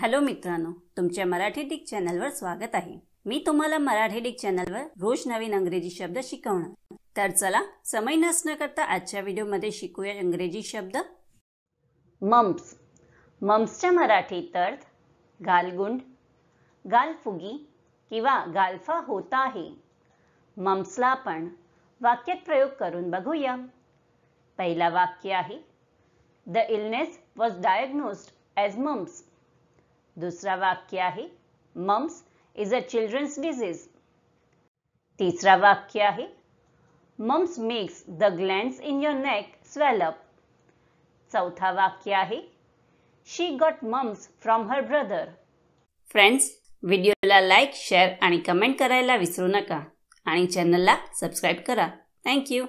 hello मित्रांनो तुमच्या Marathi Dick चॅनलवर स्वागत आहे मी तुम्हाला मराठी डिक चॅनलवर रोज नवीन अंग्रेजी शब्द शिकवणार तर चला समय नसणं करता आजच्या व्हिडिओमध्ये शिकूया इंग्रजी शब्द मम्प्स मम्सच्या मराठीत अर्थ गालगुंड गालफुगी किंवा गालफा होता आहे मम्प्सला आपण वाक्यात प्रयोग करून बघूया पहिला वाक्य आहे the illness was diagnosed as mumps दुसरा वाक्य आहे mumps is a children's disease तिसरा वाक्य आहे mumps makes the glands in your neck up चौथा वाक्य आहे she got mumps from her brother friends व्हिडिओला लाईक शेअर आणि कमेंट करायला विसरू नका आणि चॅनलला सबस्क्राईब करा थँक्यू